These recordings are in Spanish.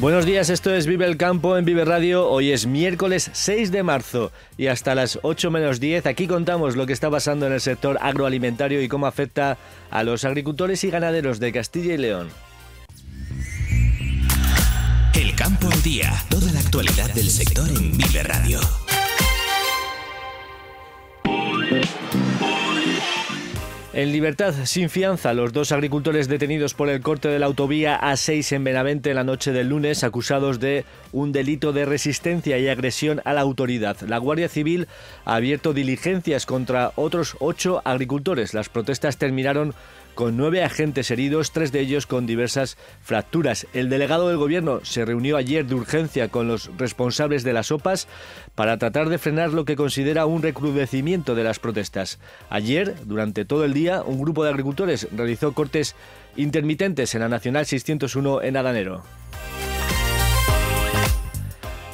Buenos días, esto es Vive el Campo en Vive Radio. Hoy es miércoles 6 de marzo y hasta las 8 menos 10 aquí contamos lo que está pasando en el sector agroalimentario y cómo afecta a los agricultores y ganaderos de Castilla y León. El Campo al Día, toda la actualidad del sector en Vive Radio. En libertad, sin fianza, los dos agricultores detenidos por el corte de la autovía A6 en Benavente la noche del lunes, acusados de un delito de resistencia y agresión a la autoridad. La Guardia Civil ha abierto diligencias contra otros ocho agricultores. Las protestas terminaron con nueve agentes heridos, tres de ellos con diversas fracturas. El delegado del gobierno se reunió ayer de urgencia con los responsables de las OPAs para tratar de frenar lo que considera un recrudecimiento de las protestas. Ayer, durante todo el día, un grupo de agricultores realizó cortes intermitentes en la Nacional 601 en Adanero.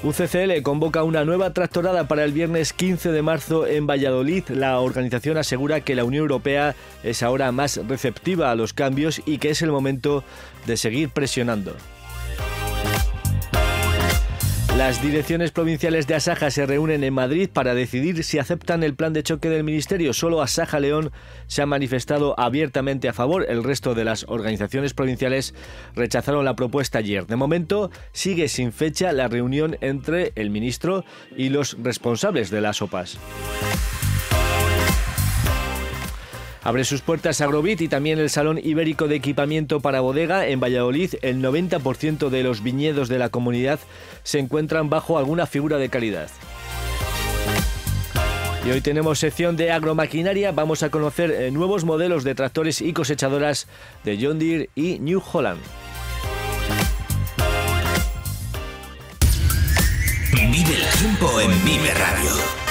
UCCL convoca una nueva tractorada para el viernes 15 de marzo en Valladolid. La organización asegura que la Unión Europea es ahora más receptiva a los cambios y que es el momento de seguir presionando. Las direcciones provinciales de Asaja se reúnen en Madrid para decidir si aceptan el plan de choque del Ministerio. Solo Asaja León se ha manifestado abiertamente a favor. El resto de las organizaciones provinciales rechazaron la propuesta ayer. De momento sigue sin fecha la reunión entre el ministro y los responsables de las OPAS. Abre sus puertas Agrobit y también el Salón Ibérico de Equipamiento para Bodega en Valladolid. El 90% de los viñedos de la comunidad se encuentran bajo alguna figura de calidad. Y hoy tenemos sección de agromaquinaria. Vamos a conocer eh, nuevos modelos de tractores y cosechadoras de John Deere y New Holland. Vive el tiempo en Vive Radio.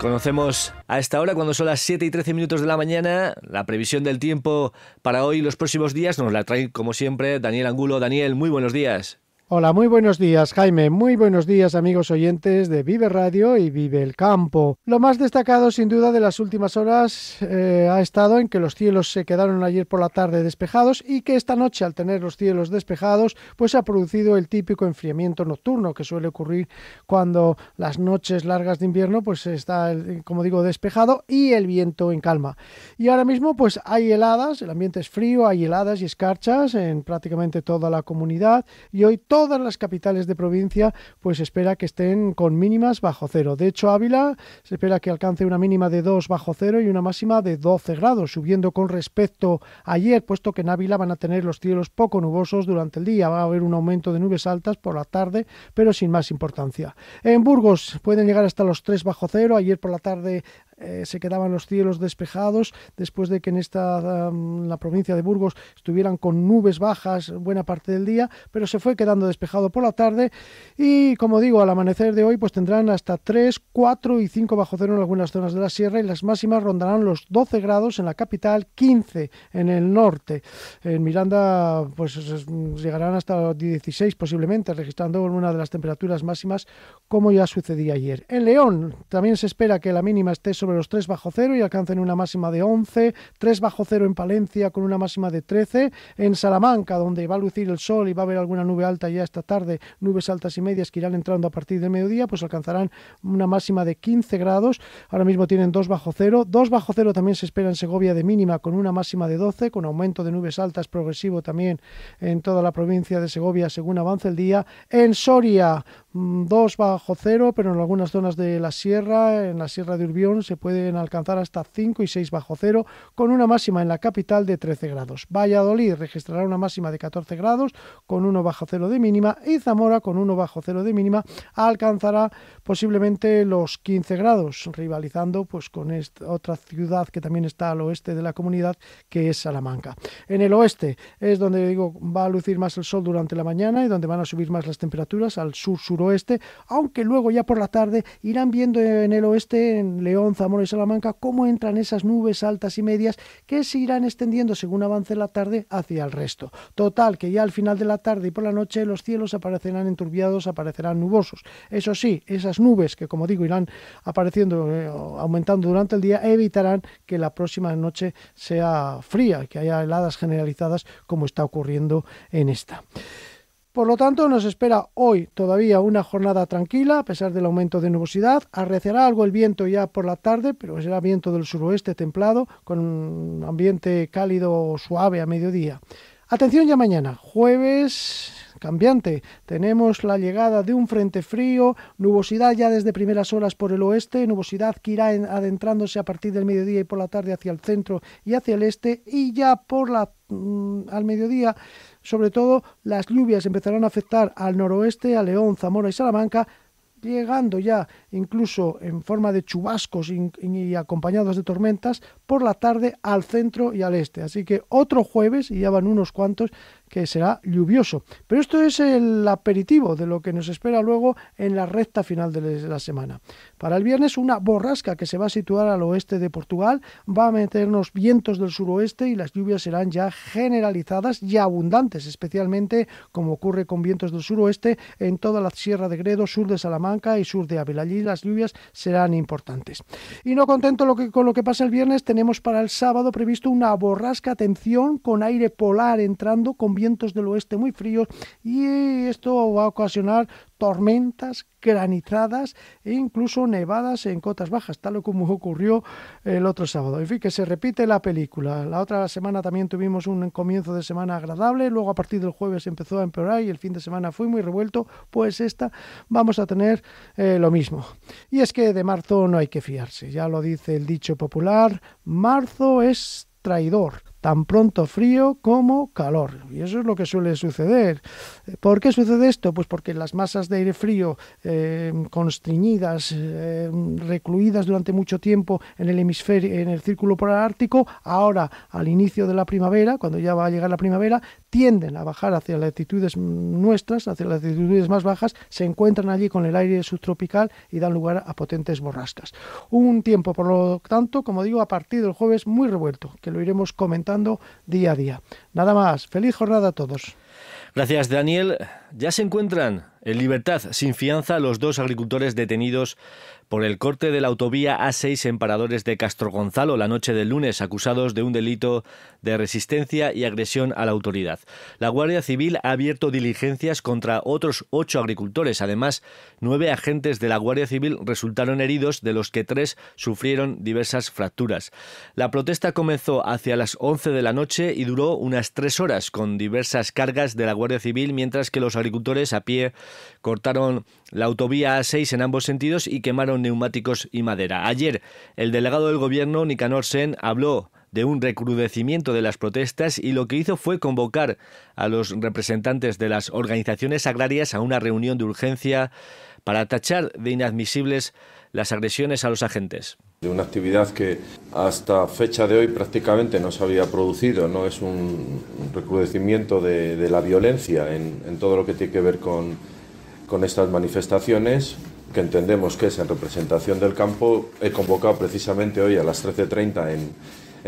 Conocemos a esta hora, cuando son las 7 y 13 minutos de la mañana, la previsión del tiempo para hoy y los próximos días. Nos la trae, como siempre, Daniel Angulo. Daniel, muy buenos días. Hola, muy buenos días Jaime, muy buenos días amigos oyentes de Vive Radio y Vive el Campo. Lo más destacado sin duda de las últimas horas eh, ha estado en que los cielos se quedaron ayer por la tarde despejados y que esta noche al tener los cielos despejados pues ha producido el típico enfriamiento nocturno que suele ocurrir cuando las noches largas de invierno pues está como digo despejado y el viento en calma. Y ahora mismo pues hay heladas, el ambiente es frío, hay heladas y escarchas en prácticamente toda la comunidad y hoy todo todas las capitales de provincia, pues espera que estén con mínimas bajo cero. De hecho, Ávila se espera que alcance una mínima de 2 bajo cero y una máxima de 12 grados, subiendo con respecto a ayer, puesto que en Ávila van a tener los cielos poco nubosos durante el día. Va a haber un aumento de nubes altas por la tarde, pero sin más importancia. En Burgos pueden llegar hasta los 3 bajo cero. Ayer por la tarde eh, se quedaban los cielos despejados después de que en esta, um, la provincia de Burgos estuvieran con nubes bajas buena parte del día, pero se fue quedando despejado por la tarde y como digo, al amanecer de hoy pues tendrán hasta 3, 4 y 5 bajo cero en algunas zonas de la sierra y las máximas rondarán los 12 grados en la capital, 15 en el norte. En Miranda pues llegarán hasta 16 posiblemente, registrando una de las temperaturas máximas como ya sucedía ayer. En León también se espera que la mínima esté sobre los 3 bajo cero y alcancen una máxima de 11, 3 bajo cero en Palencia con una máxima de 13, en Salamanca donde va a lucir el sol y va a haber alguna nube alta y esta tarde, nubes altas y medias que irán entrando a partir del mediodía, pues alcanzarán una máxima de 15 grados. Ahora mismo tienen 2 bajo cero. 2 bajo cero también se espera en Segovia de mínima con una máxima de 12, con aumento de nubes altas progresivo también en toda la provincia de Segovia según avance el día. En Soria, 2 mm, bajo cero, pero en algunas zonas de la sierra, en la sierra de Urbión, se pueden alcanzar hasta 5 y 6 bajo cero, con una máxima en la capital de 13 grados. Valladolid registrará una máxima de 14 grados, con 1 bajo cero de mínima, y Zamora, con 1 bajo cero de mínima, alcanzará posiblemente los 15 grados, rivalizando pues con esta otra ciudad que también está al oeste de la comunidad, que es Salamanca. En el oeste es donde digo va a lucir más el sol durante la mañana y donde van a subir más las temperaturas al sur suroeste, aunque luego ya por la tarde irán viendo en el oeste en León, Zamora y Salamanca cómo entran esas nubes altas y medias que se irán extendiendo según avance la tarde hacia el resto. Total que ya al final de la tarde y por la noche los cielos aparecerán enturbiados, aparecerán nubosos. Eso sí, esas nubes que, como digo, irán apareciendo, eh, aumentando durante el día, evitarán que la próxima noche sea fría, que haya heladas generalizadas como está ocurriendo en esta. Por lo tanto, nos espera hoy todavía una jornada tranquila, a pesar del aumento de nubosidad. Arrecerá algo el viento ya por la tarde, pero será viento del suroeste templado, con un ambiente cálido suave a mediodía. Atención ya mañana, jueves cambiante. Tenemos la llegada de un frente frío, nubosidad ya desde primeras horas por el oeste, nubosidad que irá adentrándose a partir del mediodía y por la tarde hacia el centro y hacia el este y ya por la mm, al mediodía, sobre todo las lluvias empezarán a afectar al noroeste, a León, Zamora y Salamanca, llegando ya incluso en forma de chubascos y, acompañados de tormentas por la tarde al centro y al este. Así que otro jueves, y ya van unos cuantos, que será lluvioso. Pero esto es el aperitivo de lo que nos espera luego en la recta final de la semana. Para el viernes una borrasca que se va a situar al oeste de Portugal, va a meternos vientos del suroeste y las lluvias serán ya generalizadas y abundantes, especialmente como ocurre con vientos del suroeste en toda la Sierra de Gredo, sur de Salamanca y sur de Ávila. Allí las lluvias serán importantes. Y no contento con lo que pasa el viernes, tenemos para el sábado previsto una borrasca, atención, con aire polar entrando con vientos del oeste muy fríos y esto va a ocasionar tormentas granizadas e incluso nevadas en cotas bajas, tal como ocurrió el otro sábado. En fin, que se repite la película. La otra semana también tuvimos un comienzo de semana agradable, luego a partir del jueves empezó a empeorar y el fin de semana fue muy revuelto, pues esta vamos a tener eh, lo mismo. Y es que de marzo no hay que fiarse, ya lo dice el dicho popular, marzo es traidor tan pronto frío como calor. Y eso es lo que suele suceder. ¿Por qué sucede esto? Pues porque las masas de aire frío eh, constriñidas, eh, recluidas durante mucho tiempo en el hemisferio, en el círculo polar ártico, ahora al inicio de la primavera, cuando ya va a llegar la primavera, tienden a bajar hacia latitudes nuestras, hacia las latitudes más bajas, se encuentran allí con el aire subtropical y dan lugar a potentes borrascas. Un tiempo, por lo tanto, como digo, a partir del jueves muy revuelto, que lo iremos comentando día a día. Nada más, feliz jornada a todos. Gracias, Daniel. Ya se encuentran en libertad, sin fianza, los dos agricultores detenidos por el corte de la autovía A6 en Paradores de Castro Gonzalo la noche del lunes, acusados de un delito de resistencia y agresión a la autoridad. La Guardia Civil ha abierto diligencias contra otros ocho agricultores. Además, nueve agentes de la Guardia Civil resultaron heridos, de los que tres sufrieron diversas fracturas. La protesta comenzó hacia las 11 de la noche y duró unas tres horas, con diversas cargas de la Guardia Civil, mientras que los agricultores a pie cortaron la autovía A6 en ambos sentidos y quemaron neumáticos y madera. Ayer, el delegado del gobierno, Nicanor Sen, habló de un recrudecimiento de las protestas y lo que hizo fue convocar a los representantes de las organizaciones agrarias a una reunión de urgencia para tachar de inadmisibles las agresiones a los agentes. De una actividad que hasta fecha de hoy prácticamente no se había producido, no es un recrudecimiento de, la violencia en todo lo que tiene que ver con con estas manifestaciones que entendemos que es en representación del campo. He convocado precisamente hoy a las 13.30 en,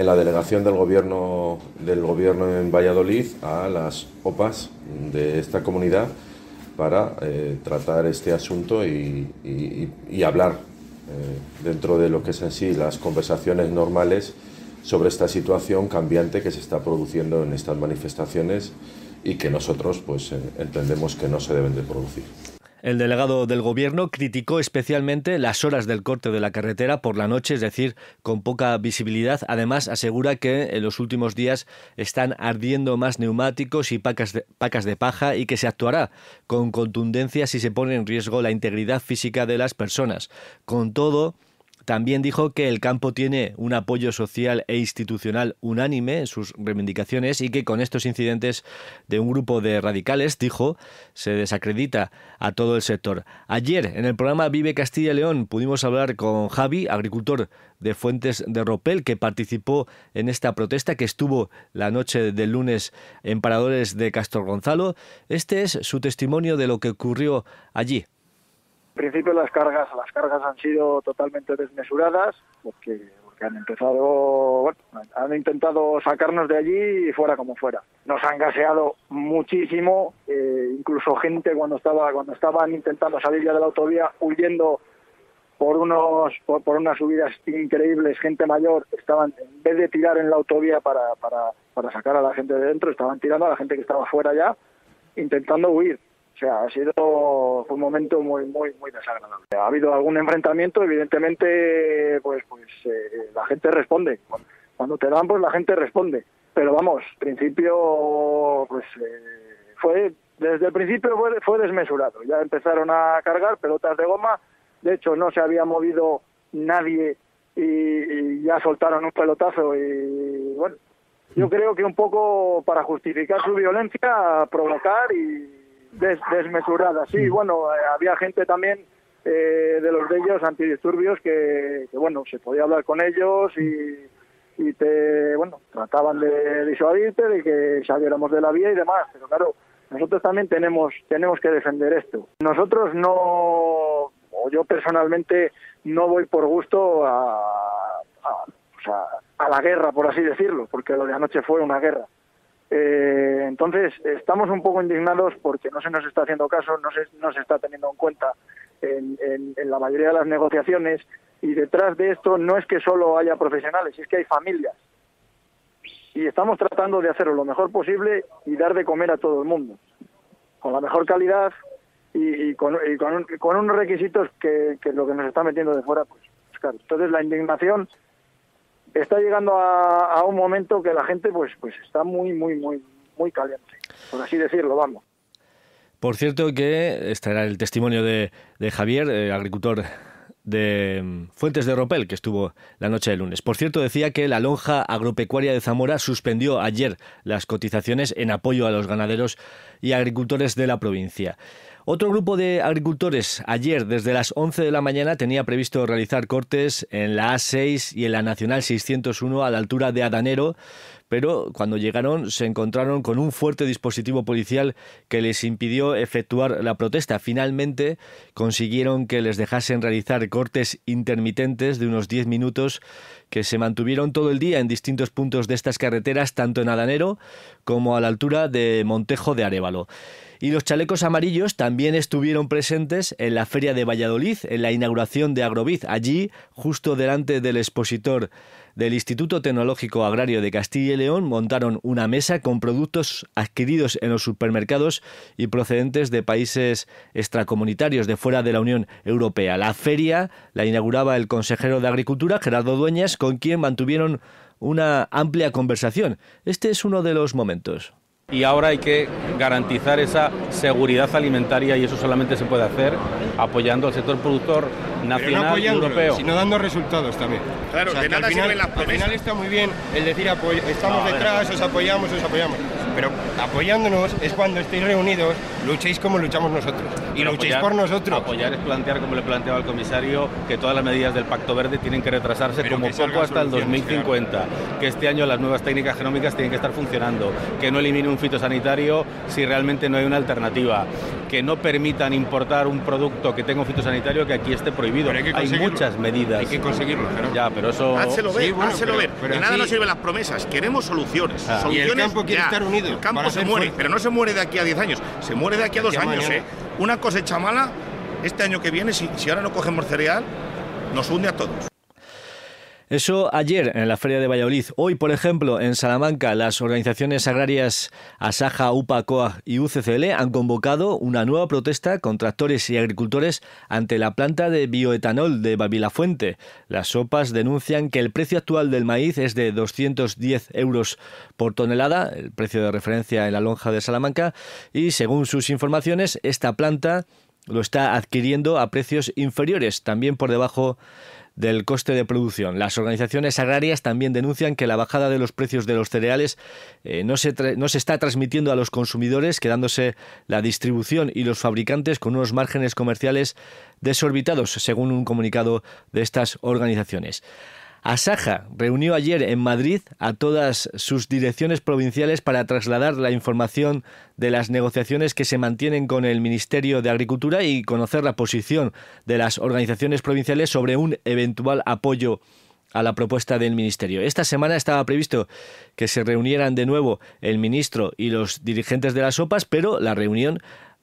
la delegación del gobierno, del gobierno en Valladolid a las OPAs de esta comunidad para eh, tratar este asunto y, hablar eh, dentro de lo que es en sí las conversaciones normales sobre esta situación cambiante que se está produciendo en estas manifestaciones y que nosotros pues eh, entendemos que no se deben de producir. El delegado del gobierno criticó especialmente las horas del corte de la carretera por la noche, es decir, con poca visibilidad. Además, asegura que en los últimos días están ardiendo más neumáticos y pacas de, paja y que se actuará con contundencia si se pone en riesgo la integridad física de las personas. Con todo, también dijo que el campo tiene un apoyo social e institucional unánime en sus reivindicaciones y que con estos incidentes de un grupo de radicales, dijo, se desacredita a todo el sector. Ayer, en el programa Vive Castilla y León, pudimos hablar con Javi, agricultor de Fuentes de Ropel, que participó en esta protesta que estuvo la noche del lunes en Paradores de Castro Gonzalo. Este es su testimonio de lo que ocurrió allí. En principio las cargas, las cargas han sido totalmente desmesuradas porque, han empezado, han intentado sacarnos de allí y fuera como fuera. Nos han gaseado muchísimo, eh, incluso gente cuando estaba, cuando estaban intentando salir ya de la autovía huyendo por unos por, unas subidas increíbles gente mayor estaban en vez de tirar en la autovía para, para, para sacar a la gente de dentro estaban tirando a la gente que estaba fuera ya intentando huir o sea, ha sido un momento muy, muy, muy desagradable. Ha habido algún enfrentamiento, evidentemente, pues, pues eh, la gente responde. Cuando te dan, pues la gente responde. Pero vamos, principio, pues eh, fue, desde el principio fue, fue desmesurado. Ya empezaron a cargar pelotas de goma. De hecho, no se había movido nadie y, ya soltaron un pelotazo y bueno yo creo que un poco para justificar su violencia provocar y desmesurada. Sí, mm. bueno, eh, había gente también eh, de los de ellos antidisturbios que, que, bueno, se podía hablar con ellos y, y te, bueno, trataban de disuadirte, de que saliéramos de la vía y demás, pero claro, nosotros también tenemos, tenemos que defender esto. Nosotros no, o yo personalmente no voy por gusto a, a, a la guerra, por así decirlo, porque lo de anoche fue una guerra. Eh, entonces, estamos un poco indignados porque no se nos está haciendo caso, no se, no se está teniendo en cuenta en, la mayoría de las negociaciones y detrás de esto no es que solo haya profesionales, es que hay familias. Y estamos tratando de hacer lo mejor posible y dar de comer a todo el mundo, con la mejor calidad y, con, con, unos requisitos que, que, lo que nos está metiendo de fuera, pues, claro. Entonces la indignación está llegando a, un momento que la gente pues pues está muy muy muy muy caliente por así decirlo vamos por cierto que este era el testimonio de, Javier eh, agricultor de mm, Fuentes de Ropel, que estuvo la noche de lunes. Por cierto, decía que la lonja agropecuaria de Zamora suspendió ayer las cotizaciones en apoyo a los ganaderos y agricultores de la provincia. Otro grupo de agricultores ayer desde las 11 de la mañana tenía previsto realizar cortes en la A6 y en la Nacional 601 a la altura de Adanero, pero cuando llegaron se encontraron con un fuerte dispositivo policial que les impidió efectuar la protesta. Finalmente consiguieron que les dejasen realizar cortes intermitentes de unos 10 minutos que se mantuvieron todo el día en distintos puntos de estas carreteras, tanto en Adanero como a la altura de Montejo de Arevalo. Y los chalecos amarillos también estuvieron presentes en la feria de Valladolid, en la inauguración de Agroviz, allí justo delante del expositor del Instituto Tecnológico Agrario de Castilla y León montaron una mesa con productos adquiridos en los supermercados y procedentes de países extracomunitarios de fuera de la Unión Europea. La feria la inauguraba el consejero de Agricultura, Gerardo Dueñas, con quien mantuvieron una amplia conversación. Este es uno de los momentos y ahora hay que garantizar esa seguridad alimentaria y eso solamente se puede hacer apoyando al sector productor nacional y no europeo. Sino dando resultados también. Claro, al final, está muy bien el decir estamos detrás, os apoyamos, os apoyamos. Pero apoyándonos es cuando estéis reunidos, luchéis como luchamos nosotros. Y luchéis por nosotros. Apoyar es plantear, como le planteaba el comisario, que todas las medidas del Pacto Verde tienen que retrasarse como poco hasta el 2050. Que este año las nuevas técnicas genómicas tienen que estar funcionando. Que no elimine fitosanitario si realmente no hay una alternativa. Que no permitan importar un producto que tenga un fitosanitario que aquí esté prohibido. hay, muchas medidas. Hay que conseguirlo, pero... Ya, pero eso... Hácelo ver, ver. nada nos sirven las promesas, queremos soluciones. Ah. soluciones el campo quiere estar unido. El campo se muere, pero no se muere de aquí a 10 años, se muere de aquí a 2 años. ¿eh? Una cosecha mala, este año que viene, si, si ahora no cogemos cereal, nos hunde a todos. Eso ayer en la Feria de Valladolid. Hoy, por ejemplo, en Salamanca, las organizaciones agrarias Asaja, UPA, COA y UCCL han convocado una nueva protesta con tractores y agricultores ante la planta de bioetanol de Babilafuente. Las sopas denuncian que el precio actual del maíz es de 210 euros por tonelada, el precio de referencia en la lonja de Salamanca, y según sus informaciones, esta planta lo está adquiriendo a precios inferiores, también por debajo del coste de producción. Las organizaciones agrarias también denuncian que la bajada de los precios de los cereales eh, no, se no se está transmitiendo a los consumidores, quedándose la distribución y los fabricantes con unos márgenes comerciales desorbitados, según un comunicado de estas organizaciones. Asaja reunió ayer en Madrid a todas sus direcciones provinciales para trasladar la información de las negociaciones que se mantienen con el Ministerio de Agricultura y conocer la posición de las organizaciones provinciales sobre un eventual apoyo a la propuesta del Ministerio. Esta semana estaba previsto que se reunieran de nuevo el ministro y los dirigentes de las OPAs, pero la reunión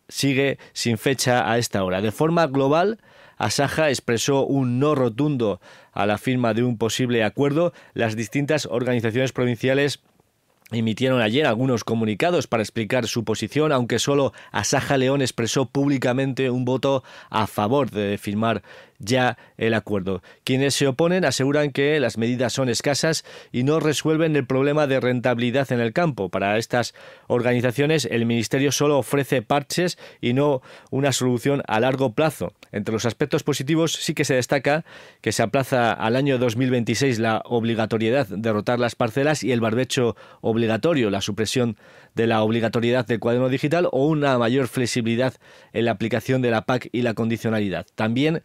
sigue sin fecha a esta hora. De forma global, Asaja expresó un no rotundo a la firma de un posible acuerdo. Las distintas organizaciones provinciales emitieron ayer algunos comunicados para explicar su posición, aunque solo Asaja León expresó públicamente un voto a favor de firmar ya el acuerdo. Quienes se oponen aseguran que las medidas son escasas y no resuelven el problema de rentabilidad en el campo. Para estas organizaciones, el Ministerio solo ofrece parches y no una solución a largo plazo. Entre los aspectos positivos sí que se destaca que se aplaza al año 2026 la obligatoriedad de rotar las parcelas y el barbecho obligatorio, la supresión de la obligatoriedad del cuaderno digital o una mayor flexibilidad en la aplicación de la PAC y la condicionalidad. También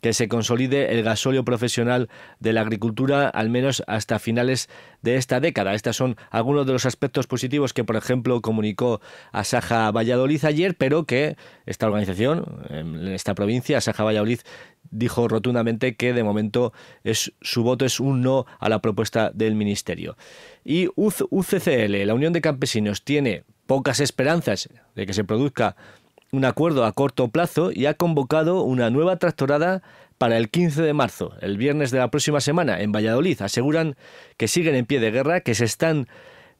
que se consolide el gasóleo profesional de la agricultura, al menos hasta finales de esta década. Estos son algunos de los aspectos positivos que, por ejemplo, comunicó Asaja Valladolid ayer, pero que esta organización, en esta provincia, Asaja Valladolid, dijo rotundamente que de momento su voto es un no a la propuesta del Ministerio. Y UCCL, la Unión de Campesinos, tiene pocas esperanzas de que se produzca un acuerdo a corto plazo y ha convocado una nueva tractorada para el 15 de marzo, el viernes de la próxima semana, en Valladolid. Aseguran que siguen en pie de guerra, que se están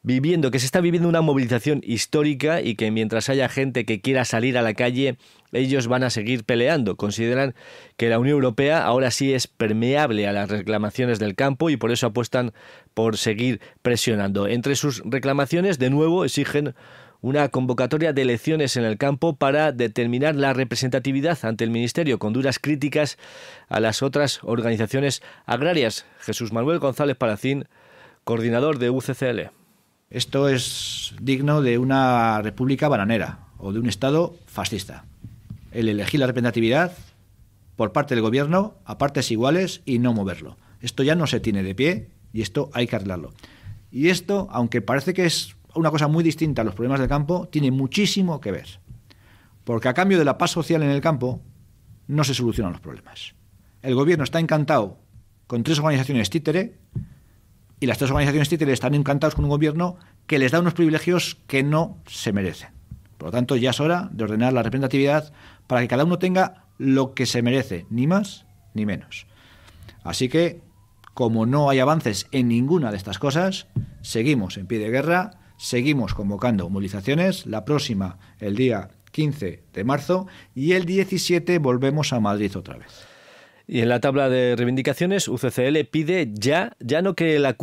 viviendo, que se está viviendo una movilización histórica y que mientras haya gente que quiera salir a la calle, ellos van a seguir peleando. Consideran que la Unión Europea ahora sí es permeable a las reclamaciones del campo y por eso apuestan por seguir presionando. Entre sus reclamaciones, de nuevo, exigen una convocatoria de elecciones en el campo para determinar la representatividad ante el Ministerio, con duras críticas a las otras organizaciones agrarias. Jesús Manuel González Palacín, coordinador de UCCL. Esto es digno de una república bananera o de un Estado fascista. El elegir la representatividad por parte del gobierno a partes iguales y no moverlo. Esto ya no se tiene de pie y esto hay que arreglarlo. Y esto, aunque parece que es una cosa muy distinta a los problemas del campo tiene muchísimo que ver. Porque a cambio de la paz social en el campo no se solucionan los problemas. El gobierno está encantado con tres organizaciones títere y las tres organizaciones títere están encantados con un gobierno que les da unos privilegios que no se merecen. Por lo tanto, ya es hora de ordenar la representatividad para que cada uno tenga lo que se merece, ni más ni menos. Así que, como no hay avances en ninguna de estas cosas, seguimos en pie de guerra Seguimos convocando movilizaciones, la próxima el día 15 de marzo y el 17 volvemos a Madrid otra vez. Y en la tabla de reivindicaciones, UCCL pide ya, ya no que el,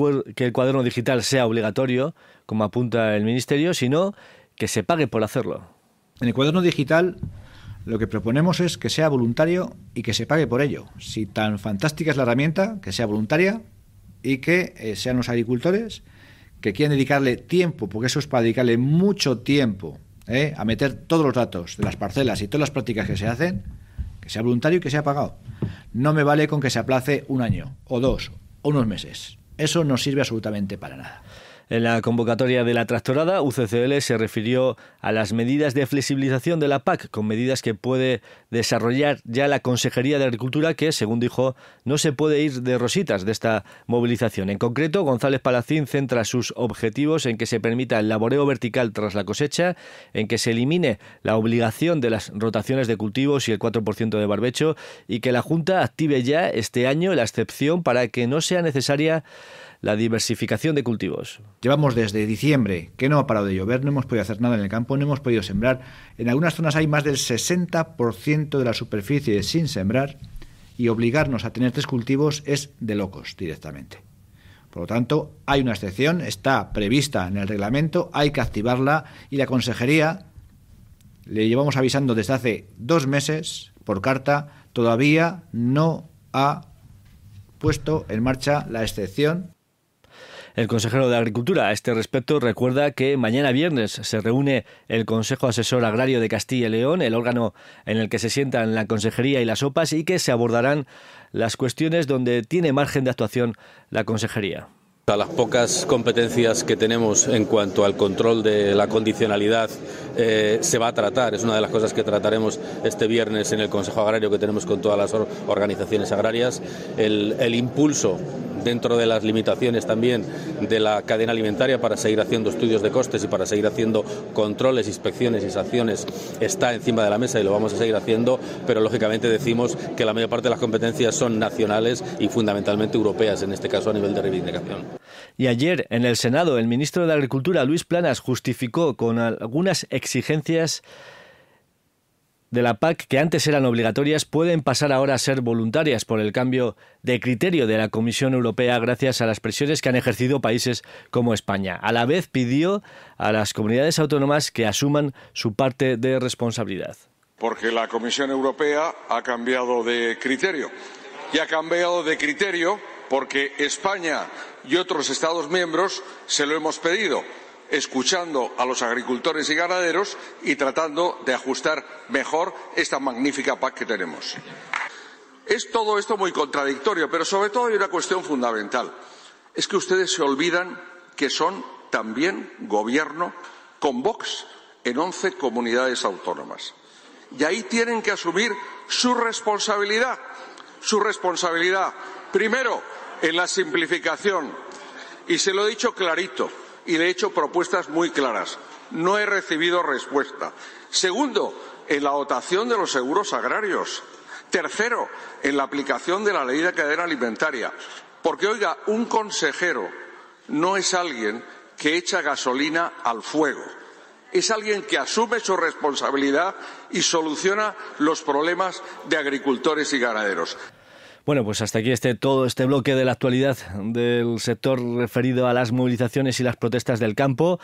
cuaderno digital sea obligatorio, como apunta el Ministerio, sino que se pague por hacerlo. En el cuaderno digital lo que proponemos es que sea voluntario y que se pague por ello. Si tan fantástica es la herramienta, que sea voluntaria y que eh, sean los agricultores que quieren dedicarle tiempo, porque eso es para dedicarle mucho tiempo ¿eh? a meter todos los datos de las parcelas y todas las prácticas que se hacen, que sea voluntario y que sea pagado. No me vale con que se aplace un año, o dos, o unos meses. Eso no sirve absolutamente para nada. En la convocatoria de la tractorada, UCCL se refirió a las medidas de flexibilización de la PAC, con medidas que puede desarrollar ya la Consejería de Agricultura, que, según dijo, no se puede ir de rositas de esta movilización. En concreto, González Palacín centra sus objetivos en que se permita el laboreo vertical tras la cosecha, en que se elimine la obligación de las rotaciones de cultivos y el 4% de barbecho, y que la Junta active ya este año la excepción para que no sea necesaria la diversificación de cultivos. Llevamos desde diciembre que no ha parado de llover, no hemos podido hacer nada en el campo, no hemos podido sembrar. En algunas zonas hay más del 60% de la superficie sin sembrar y obligarnos a tener tres cultivos es de locos directamente. Por lo tanto, hay una excepción, está prevista en el reglamento, hay que activarla y la Consejería le llevamos avisando desde hace dos meses por carta, todavía no ha puesto en marcha la excepción el consejero de Agricultura, a este respecto, recuerda que mañana viernes se reúne el Consejo Asesor Agrario de Castilla y León, el órgano en el que se sientan la Consejería y las OPAs, y que se abordarán las cuestiones donde tiene margen de actuación la Consejería. A las pocas competencias que tenemos en cuanto al control de la condicionalidad eh, se va a tratar. Es una de las cosas que trataremos este viernes en el Consejo Agrario que tenemos con todas las organizaciones agrarias. el impulso dentro de las limitaciones también de la cadena alimentaria para seguir haciendo estudios de costes y para seguir haciendo controles, inspecciones y sanciones está encima de la mesa y lo vamos a seguir haciendo, pero lógicamente decimos que la mayor parte de las competencias son nacionales y fundamentalmente europeas, en este caso a nivel de reivindicación. Y ayer en el Senado el ministro de Agricultura, Luis Planas, justificó con algunas exigencias de la PAC que antes eran obligatorias pueden pasar ahora a ser voluntarias por el cambio de criterio de la Comisión Europea gracias a las presiones que han ejercido países como España. A la vez pidió a las comunidades autónomas que asuman su parte de responsabilidad. Porque la Comisión Europea ha cambiado de criterio. Y ha cambiado de criterio porque España y otros Estados miembros se lo hemos pedido escuchando a los agricultores y ganaderos y tratando de ajustar mejor esta magnífica PAC que tenemos. Es todo esto muy contradictorio, pero sobre todo hay una cuestión fundamental. Es que ustedes se olvidan que son también gobierno con Vox en once comunidades autónomas. Y ahí tienen que asumir su responsabilidad. Su responsabilidad, primero, en la simplificación. Y se lo he dicho clarito y le he hecho propuestas muy claras. No he recibido respuesta. Segundo, en la dotación de los seguros agrarios. Tercero, en la aplicación de la ley de cadena alimentaria. Porque, oiga, un consejero no es alguien que echa gasolina al fuego. Es alguien que asume su responsabilidad y soluciona los problemas de agricultores y ganaderos. Bueno, pues hasta aquí este, todo este bloque de la actualidad del sector referido a las movilizaciones y las protestas del campo.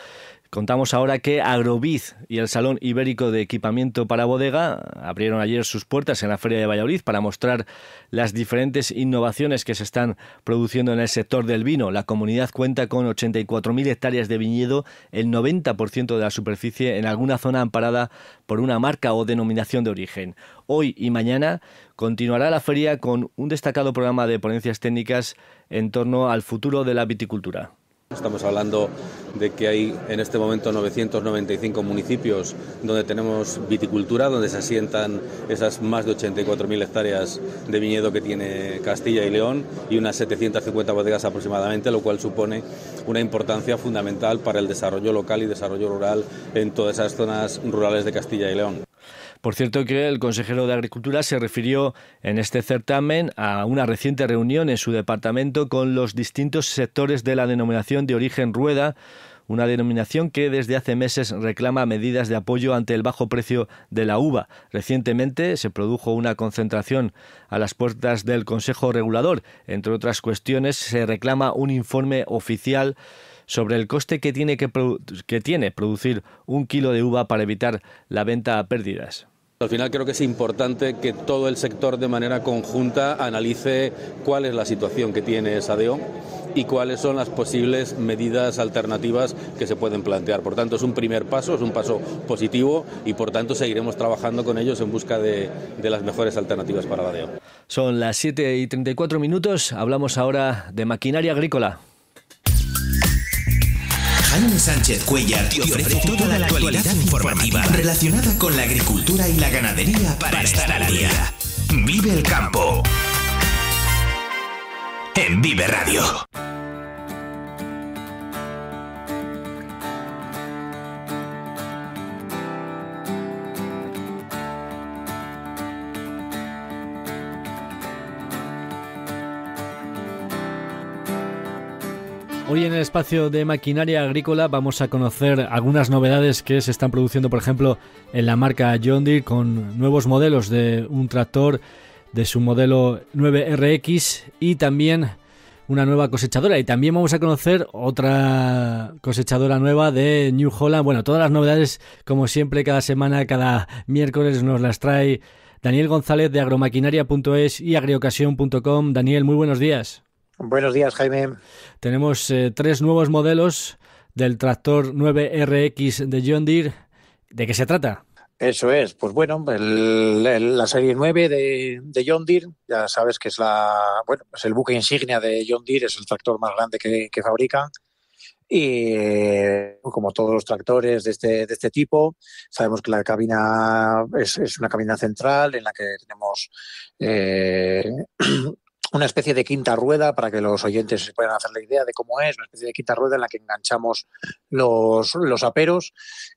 Contamos ahora que Agrobiz y el Salón Ibérico de Equipamiento para Bodega abrieron ayer sus puertas en la Feria de Valladolid para mostrar las diferentes innovaciones que se están produciendo en el sector del vino. La comunidad cuenta con 84.000 hectáreas de viñedo, el 90% de la superficie en alguna zona amparada por una marca o denominación de origen. Hoy y mañana continuará la feria con un destacado programa de ponencias técnicas en torno al futuro de la viticultura. Estamos hablando de que hay en este momento 995 municipios donde tenemos viticultura, donde se asientan esas más de 84.000 hectáreas de viñedo que tiene Castilla y León y unas 750 bodegas aproximadamente, lo cual supone una importancia fundamental para el desarrollo local y desarrollo rural en todas esas zonas rurales de Castilla y León. Por cierto que el consejero de Agricultura se refirió en este certamen a una reciente reunión en su departamento con los distintos sectores de la denominación de origen rueda una denominación que desde hace meses reclama medidas de apoyo ante el bajo precio de la uva. Recientemente se produjo una concentración a las puertas del Consejo Regulador. Entre otras cuestiones, se reclama un informe oficial sobre el coste que tiene, tiene producir un kilo de uva para evitar la venta a pérdidas. Al final creo que es importante que todo el sector de manera conjunta analice cuál es la situación que tiene Sadeo y cuáles son las posibles medidas alternativas que se pueden plantear. Por tanto, es un primer paso, es un paso positivo y por tanto seguiremos trabajando con ellos en busca de, las mejores alternativas para la Son las 7 y 34 minutos, hablamos ahora de maquinaria agrícola. Jaime Sánchez Cuellar te ofrece toda la actualidad informativa relacionada con la agricultura y la ganadería para estar al día. Vive el campo. En Vive Radio. Hoy en el espacio de maquinaria agrícola vamos a conocer algunas novedades que se están produciendo, por ejemplo, en la marca John Deere con nuevos modelos de un tractor de su modelo 9RX y también una nueva cosechadora. Y también vamos a conocer otra cosechadora nueva de New Holland. Bueno, todas las novedades, como siempre, cada semana, cada miércoles nos las trae Daniel González de agromaquinaria.es y agriocasión.com. Daniel, muy buenos días. Buenos días, Jaime. Tenemos eh, tres nuevos modelos del tractor 9RX de John Deere. ¿De qué se trata? Eso es, pues bueno, la serie 9 de, de, John Deere, ya sabes que es la, bueno, es el buque insignia de John Deere, es el tractor más grande que, fabrican. Y como todos los tractores de este, este tipo, sabemos que la cabina es, una cabina central en la que tenemos eh, una especie de quinta rueda para que los oyentes se puedan hacer la idea de cómo es, una especie de quinta rueda en la que enganchamos los, los aperos.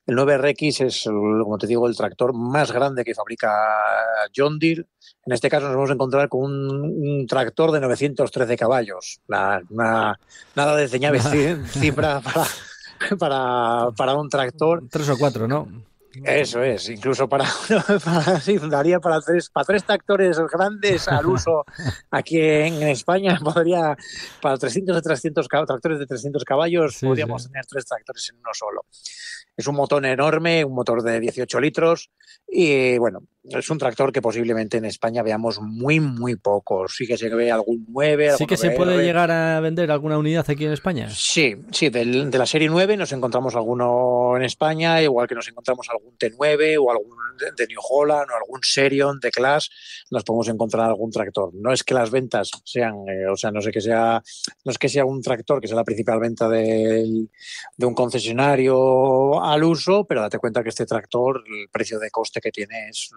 El 9RX es, como te digo, el tractor más grande que fabrica John Deere. En este caso nos vamos a encontrar con un, tractor de 913 caballos. nada de señales cifra para, para un tractor. Tres o cuatro, ¿no? Eso es, incluso para, daría para tres, para tres tractores grandes al uso aquí en, España, podría, para 300 de 300 tractores de 300 caballos, podríamos tener tres tractores en uno solo. Es un motor enorme, un motor de 18 litros, y bueno, es un tractor que posiblemente en España veamos muy, muy pocos, Sí que se ve algún 9. ¿Sí que se puede llegar a vender alguna unidad aquí en España? Sí, sí, de la serie 9 nos encontramos alguno en España, igual que nos encontramos algún T9 o algún de New Holland o algún Serion de Class nos podemos encontrar algún tractor. No es que las ventas sean, eh, o sea, no sé que sea, no es que sea un tractor que sea la principal venta de, de un concesionario al uso, pero date cuenta que este tractor, el precio de coste que tiene es,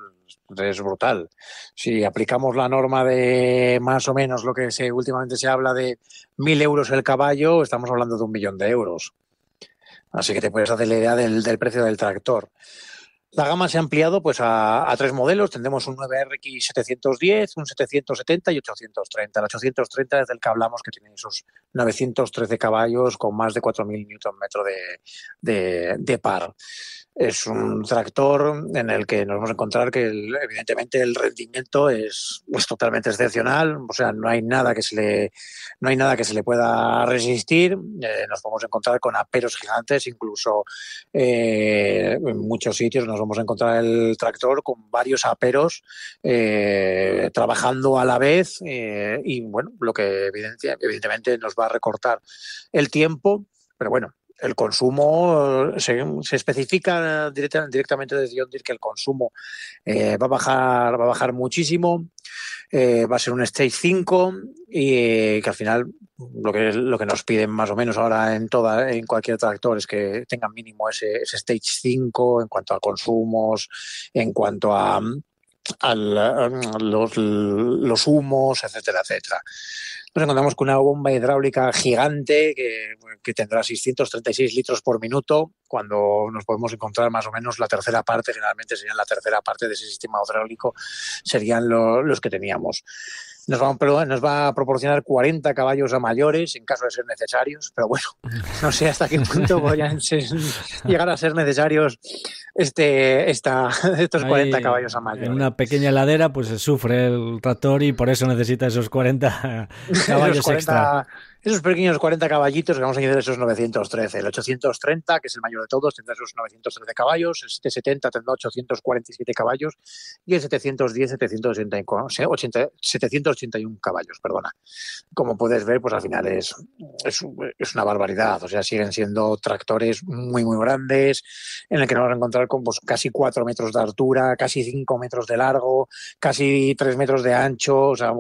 brutal. Si aplicamos la norma de más o menos lo que se, últimamente se habla de mil euros el caballo, estamos hablando de un millón de euros. Así que te puedes hacer la idea del, precio del tractor. La gama se ha ampliado pues, a, a, tres modelos. Tendremos un 9RX 710, un 770 y 830. El 830 es del que hablamos que tiene esos 913 caballos con más de 4.000 Nm de, de, de par es un tractor en el que nos vamos a encontrar que evidentemente el rendimiento es, totalmente excepcional, o sea, no hay nada que se le, no hay nada que se le pueda resistir, eh, nos vamos a encontrar con aperos gigantes, incluso eh, en muchos sitios nos vamos a encontrar el tractor con varios aperos eh, trabajando a la vez y bueno, lo que evidencia, evidentemente nos va a recortar el tiempo, pero bueno, el consumo se, especifica directamente desde John que el consumo eh, va a bajar, va a bajar muchísimo, eh, va a ser un stage 5 y eh, que al final lo que, lo que nos piden más o menos ahora en toda, en cualquier tractor es que tengan mínimo ese, stage 5 en cuanto a consumos, en cuanto a, los, los humos, etcétera, etcétera nos encontramos con una bomba hidráulica gigante que, que tendrá 636 litros por minuto cuando nos podemos encontrar más o menos la tercera parte, generalmente serían la tercera parte de ese sistema hidráulico, serían los que teníamos. Nos va, a, nos va a proporcionar 40 caballos a mayores en caso de ser necesarios, pero bueno, no sé hasta qué punto a llegar a ser necesarios este, esta, estos 40 caballos a mayores. En una pequeña ladera pues se sufre el tractor y por eso necesita esos 40 caballos extra esos pequeños 40 caballitos que vamos a añadir esos 913. El 830, que es el mayor de todos, tendrá esos 913 caballos, el 770 tendrá 847 caballos y el 710, 780, 781 caballos, perdona. Como puedes ver, pues al final es, una barbaridad, o sea, siguen siendo tractores muy, muy grandes, en el que nos vamos a encontrar con pues, casi 4 metros de altura, casi 5 metros de largo, casi 3 metros de ancho, o sea,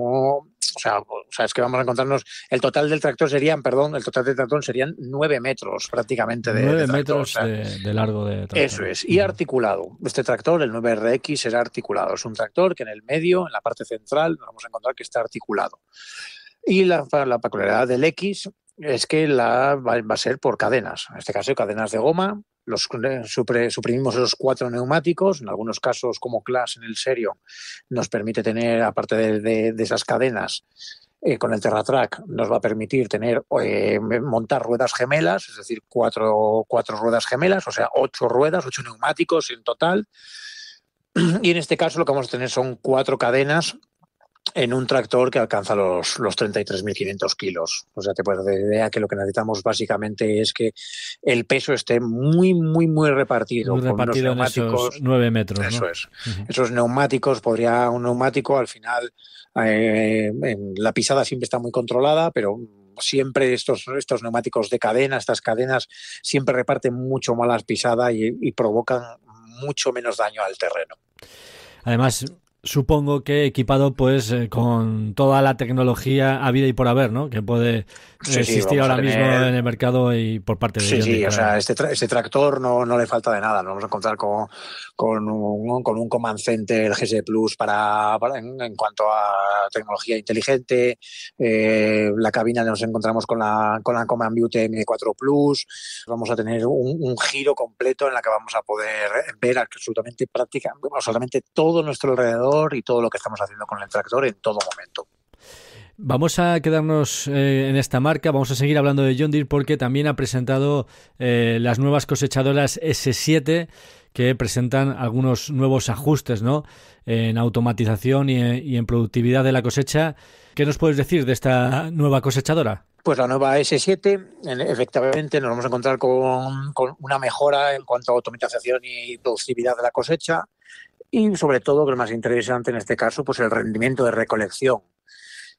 o sea, es que vamos a encontrarnos, el total del tractor serían, perdón, el total del tractor serían nueve metros prácticamente de, 9 metros de, largo de tractor. Eso es, y articulado. Este tractor, el 9RX, es articulado. Es un tractor que en el medio, en la parte central, nos vamos a encontrar que está articulado. Y la, la peculiaridad del X es que la, va, a ser por cadenas. En este caso, cadenas de goma. Los, suprimimos esos cuatro neumáticos. En algunos casos, como Clash en el serio, nos permite tener, aparte de, esas cadenas, eh, con el TerraTrack nos va a permitir tener eh, montar ruedas gemelas, es decir, cuatro, cuatro ruedas gemelas, o sea, ocho ruedas, ocho neumáticos en total. Y en este caso lo que vamos a tener son cuatro cadenas en un tractor que alcanza los, los 33.500 kilos. O sea, te puedes dar idea que lo que necesitamos básicamente es que el peso esté muy, muy, muy repartido. repartido con neumáticos. 9 metros. Eso es. Esos neumáticos, podría un neumático al final, eh, la pisada siempre está muy controlada, pero siempre estos, estos neumáticos de cadena, estas cadenas, siempre reparten mucho más pisadas y provocan mucho menos daño al terreno. Además, supongo que equipado pues eh, con toda la tecnología habida y por haber, ¿no? Que puede eh, existir ahora mismo en el mercado y por parte de Sí, sí, o sea, este, este, tractor no, no, le falta de nada. Nos vamos a encontrar con, un, con un Command Center GS Plus para, en, cuanto a tecnología inteligente. Eh, la cabina nos encontramos con la, con la Command View M4 Plus. Vamos a tener un, giro completo en la que vamos a poder ver absolutamente prácticamente, absolutamente todo nuestro alrededor y todo lo que estamos haciendo con el tractor en todo momento. Vamos a quedarnos eh, en esta marca, vamos a seguir hablando de John Deere porque también ha presentado eh, las nuevas cosechadoras S7 que presentan algunos nuevos ajustes en automatización y en, productividad de la cosecha. ¿Qué nos puedes decir de esta nueva cosechadora? Pues la nueva S7, efectivamente, nos vamos a encontrar con, una mejora en cuanto a automatización y productividad de la cosecha y sobre todo, lo más interesante en este caso, pues el rendimiento de recolección.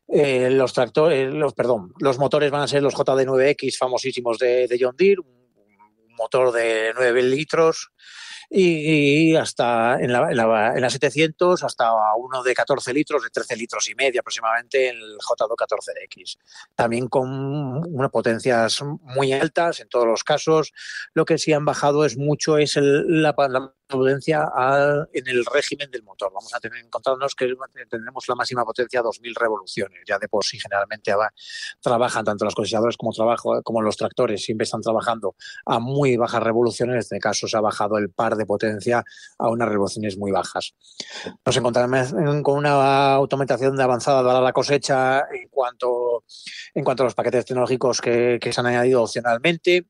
Eh, los tractores, los, perdón, los motores van a ser los JD9X famosísimos de, John Deere, un motor de 9 litros y, hasta en la, 700 hasta uno de 14 litros, de 13 litros y medio aproximadamente el JD14X. También con unas potencias muy altas en todos los casos. Lo que sí han bajado es mucho es la potencia en el régimen del motor. Vamos a tener encontrarnos que tendremos la máxima potencia a 2.000 revoluciones. Ya de por sí generalmente trabajan tanto los cosechadores como, trabajo, eh, como los tractores, siempre están trabajando a muy bajas revoluciones. En este caso se ha bajado el par de potencia a unas revoluciones muy bajas. Nos encontramos con una automatización de avanzada para la cosecha en cuanto, en cuanto a los paquetes tecnológicos que se han añadido opcionalmente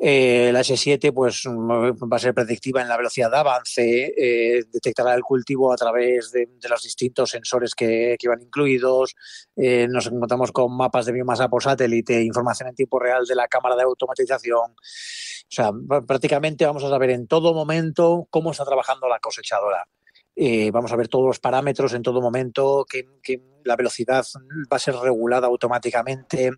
eh, la S7 pues, mm, va a ser predictiva en la velocidad de avance, eh, detectará el cultivo a través de, los distintos sensores que, que van incluidos, eh, nos encontramos con mapas de biomasa por satélite, información en tiempo real de la cámara de automatización. O sea, prácticamente vamos a saber en todo momento cómo está trabajando la cosechadora. vamos a ver todos los parámetros en todo momento, la velocidad va a ser regulada automáticamente,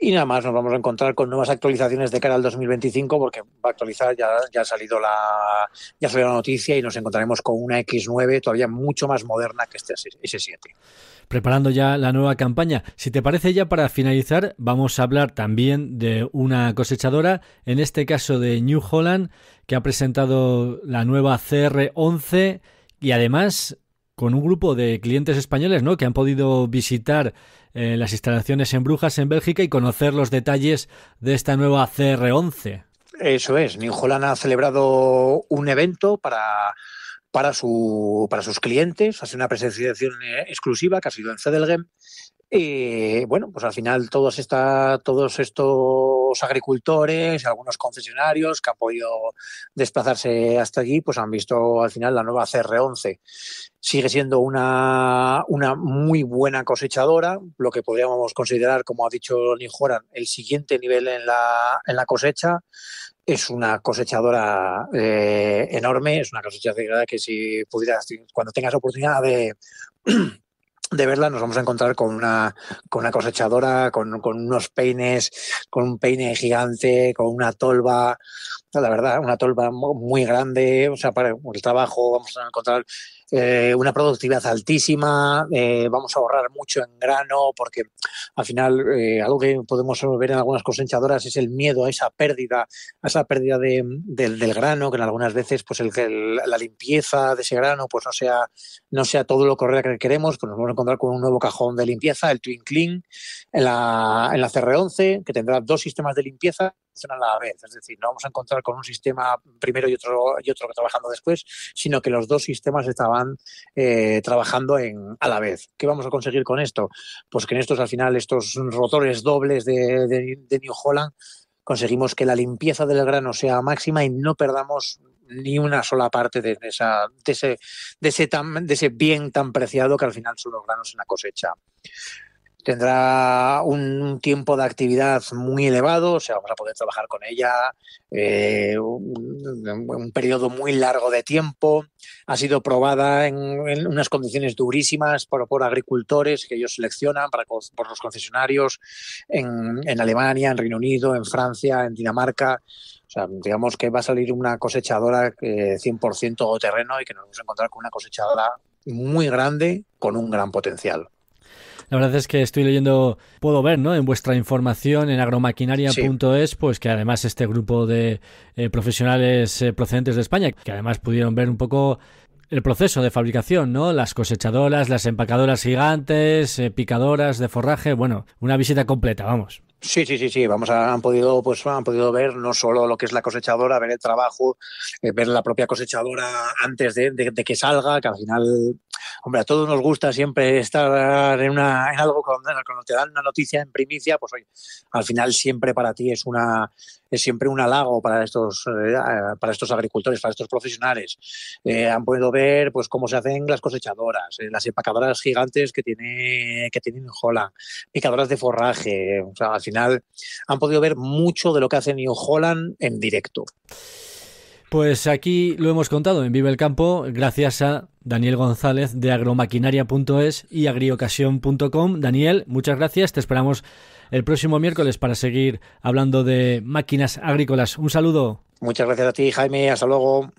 y nada más nos vamos a encontrar con nuevas actualizaciones de cara al 2025 porque va a actualizar, ya, ya ha salido la, ya salió la noticia y nos encontraremos con una X9 todavía mucho más moderna que este S7. Preparando ya la nueva campaña. Si te parece ya para finalizar, vamos a hablar también de una cosechadora, en este caso de New Holland, que ha presentado la nueva CR11 y además con un grupo de clientes españoles ¿no? que han podido visitar eh, las instalaciones en Brujas, en Bélgica, y conocer los detalles de esta nueva CR11. Eso es, Ninjolan ha celebrado un evento para, para, su, para sus clientes, hace una presentación eh, exclusiva que ha sido en Cedelgem. Y eh, bueno, pues al final todos, todos estos agricultores, algunos concesionarios que han podido desplazarse hasta aquí, pues han visto al final la nueva CR11. Sigue siendo una, muy buena cosechadora, lo que podríamos considerar, como ha dicho Nijoran, el siguiente nivel en la, cosecha es una cosechadora eh, enorme, es una cosechadora que si pudieras, cuando tengas oportunidad de de verla nos vamos a encontrar con una, con cosechadora, con, con unos peines, con un peine gigante, con una tolva, la verdad, una tolva muy grande, o sea, para el trabajo vamos a encontrar eh, una productividad altísima, eh, vamos a ahorrar mucho en grano, porque al final eh, algo que podemos ver en algunas cosechadoras es el miedo a esa pérdida, a esa pérdida del grano, que en algunas veces pues la limpieza de ese grano pues no sea, no sea todo lo correcto que queremos, pues nos vamos a encontrar con un nuevo cajón de limpieza, el Twin Clean, en la CR11, que tendrá dos sistemas de limpieza a la vez. Es decir, no vamos a encontrar con un sistema primero y otro, y otro trabajando después, sino que los dos sistemas estaban eh, trabajando en, a la vez. ¿Qué vamos a conseguir con esto? Pues que en estos, al final, estos rotores dobles de, New Holland, conseguimos que la limpieza del grano sea máxima y no perdamos ni una sola parte de, esa, de, ese, de, de ese bien tan preciado que al final son los granos en la cosecha tendrá un tiempo de actividad muy elevado, o sea, vamos a poder trabajar con ella eh, un, periodo muy largo de tiempo. Ha sido probada en, unas condiciones durísimas por, agricultores que ellos seleccionan para, por los concesionarios en, Alemania, en Reino Unido, en Francia, en Dinamarca. O sea, digamos que va a salir una cosechadora 100% eh, terreno y que nos vamos a encontrar con una cosechadora muy grande con un gran potencial. La verdad es que estoy leyendo, puedo ver, ¿no? En vuestra información en agromaquinaria.es, pues que además este grupo de eh, profesionales eh, procedentes de España, que además pudieron ver un poco el proceso de fabricación, ¿no? Las cosechadoras, las empacadoras gigantes, eh, picadoras de forraje, bueno, una visita completa, vamos. Sí, sí, sí, sí. Vamos, han podido, pues, han podido ver no solo lo que es la cosechadora, ver el trabajo, ver la propia cosechadora antes de, que salga, que al final hombre, a todos nos gusta siempre estar en, una, algo cuando, te dan una noticia en primicia, pues hoy al final siempre para ti es una siempre un halago para estos eh, para estos agricultores, para estos profesionales. Eh, han podido ver pues cómo se hacen las cosechadoras, eh, las empacadoras gigantes que tiene que tienen Holland, picadoras de forraje, o sea, al final han podido ver mucho de lo que hace New Holland en directo. Pues aquí lo hemos contado en Vive el Campo, gracias a Daniel González de agromaquinaria.es y agriocasión.com. Daniel, muchas gracias. Te esperamos el próximo miércoles para seguir hablando de máquinas agrícolas. Un saludo. Muchas gracias a ti, Jaime. Hasta luego.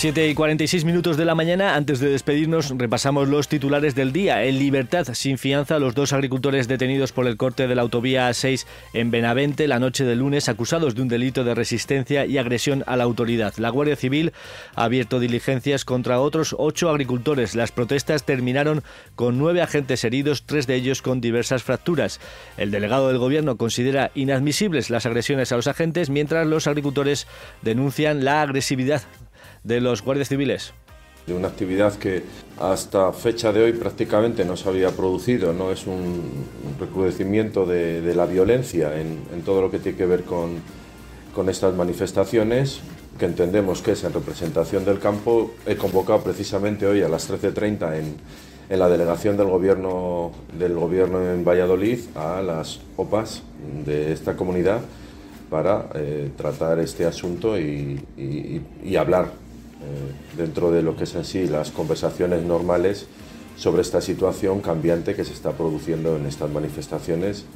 7 y 46 minutos de la mañana, antes de despedirnos, repasamos los titulares del día. En libertad, sin fianza, los dos agricultores detenidos por el corte de la autovía A6 en Benavente la noche de lunes, acusados de un delito de resistencia y agresión a la autoridad. La Guardia Civil ha abierto diligencias contra otros ocho agricultores. Las protestas terminaron con nueve agentes heridos, tres de ellos con diversas fracturas. El delegado del gobierno considera inadmisibles las agresiones a los agentes, mientras los agricultores denuncian la agresividad de los guardias civiles. De una actividad que hasta fecha de hoy prácticamente no se había producido, no es un recrudecimiento de, la violencia en, todo lo que tiene que ver con, estas manifestaciones, que entendemos que es en representación del campo, he convocado precisamente hoy a las 13.30 en, en la delegación del gobierno, del gobierno en Valladolid a las OPAs de esta comunidad para eh, tratar este asunto y hablar dentro de lo que es así las conversaciones normales sobre esta situación cambiante que se está produciendo en estas manifestaciones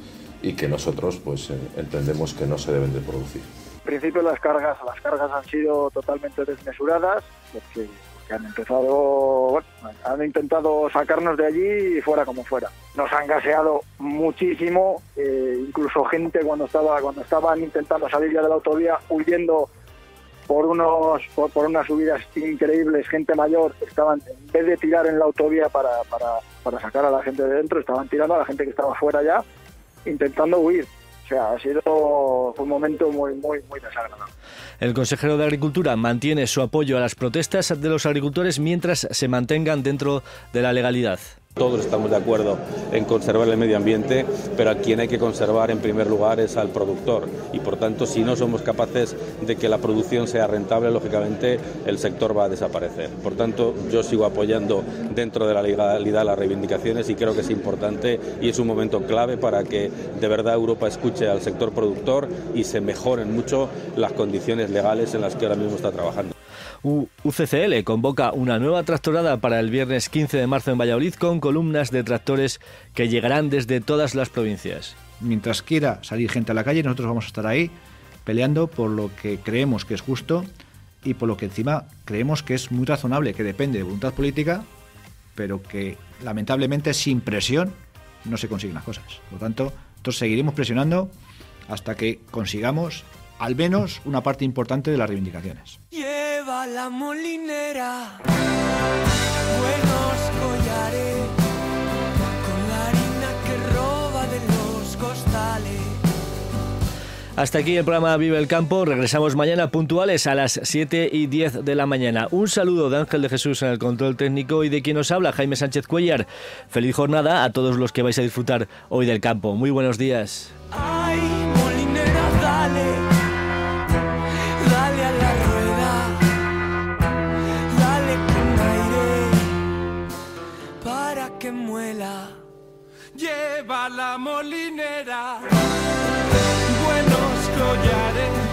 y que nosotros pues eh, entendemos que no se deben de producir. En principio las cargas, las cargas han sido totalmente desmesuradas porque, han empezado, han intentado sacarnos de allí y fuera como fuera. Nos han gaseado muchísimo, eh, incluso gente cuando estaba cuando estaban intentando salir ya de la autovía huyendo por, unos, por, unas subidas increíbles, gente mayor, estaban, en vez de tirar en la autovía para, para sacar a la gente de dentro, estaban tirando a la gente que estaba fuera ya, intentando huir. O sea, ha sido un momento muy, muy, muy desagradable. El consejero de Agricultura mantiene su apoyo a las protestas de los agricultores mientras se mantengan dentro de la legalidad. Todos estamos de acuerdo en conservar el medio ambiente, pero a quien hay que conservar en primer lugar es al productor. Y por tanto, si no somos capaces de que la producción sea rentable, lógicamente el sector va a desaparecer. Por tanto, yo sigo apoyando dentro de la legalidad las reivindicaciones y creo que es importante y es un momento clave para que de verdad Europa escuche al sector productor y se mejoren mucho las condiciones legales en las que ahora mismo está trabajando. UCCL convoca una nueva tractorada para el viernes 15 de marzo en Valladolid con columnas de tractores que llegarán desde todas las provincias. Mientras quiera salir gente a la calle, nosotros vamos a estar ahí peleando por lo que creemos que es justo y por lo que encima creemos que es muy razonable, que depende de voluntad política, pero que lamentablemente sin presión no se consiguen las cosas. Por lo tanto, nosotros seguiremos presionando hasta que consigamos al menos una parte importante de las reivindicaciones la molinera. Buenos con la harina que roba de los costales. Hasta aquí el programa Vive el Campo. Regresamos mañana puntuales a las 7 y 10 de la mañana. Un saludo de Ángel de Jesús en el control técnico y de quien nos habla, Jaime Sánchez Cuellar. Feliz jornada a todos los que vais a disfrutar hoy del campo. Muy buenos días. lleva la molinera, buenos collares.